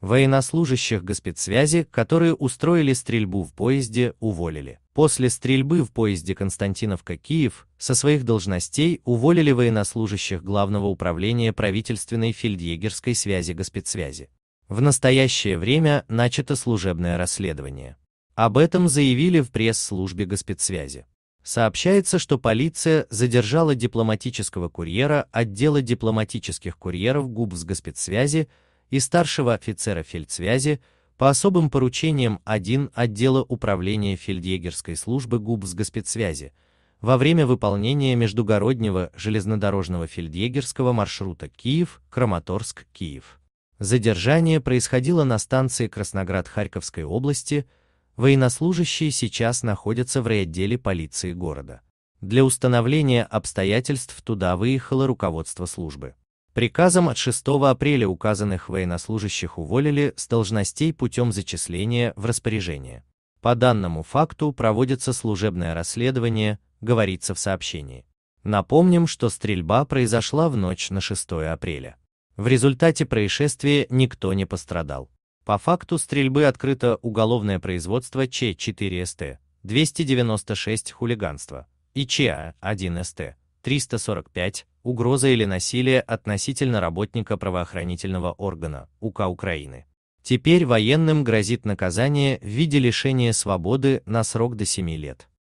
Военнослужащих госпецсвязи, которые устроили стрельбу в поезде, уволили. После стрельбы в поезде Константиновка-Киев со своих должностей уволили военнослужащих Главного управления правительственной фельдъегерской связи госпецсвязи. В настоящее время начато служебное расследование. Об этом заявили в пресс-службе госпецсвязи. Сообщается, что полиция задержала дипломатического курьера отдела дипломатических курьеров ГУБ с госпецсвязи, и старшего офицера фельдсвязи по особым поручениям один отдела управления фельдъегерской службы ГУБС Госпедсвязи во время выполнения междугороднего железнодорожного фельдъегерского маршрута Киев-Краматорск-Киев. Задержание происходило на станции Красноград Харьковской области. Военнослужащие сейчас находятся в райотделе полиции города. Для установления обстоятельств туда выехало руководство службы. Приказом от 6 апреля указанных военнослужащих уволили с должностей путем зачисления в распоряжение. По данному факту проводится служебное расследование, говорится в сообщении. Напомним, что стрельба произошла в ночь на 6 апреля. В результате происшествия никто не пострадал. По факту стрельбы открыто уголовное производство Ч4СТ 296 хулиганство и ЧА1СТ 345 угроза или насилие относительно работника правоохранительного органа УК Украины. Теперь военным грозит наказание в виде лишения свободы на срок до 7 лет.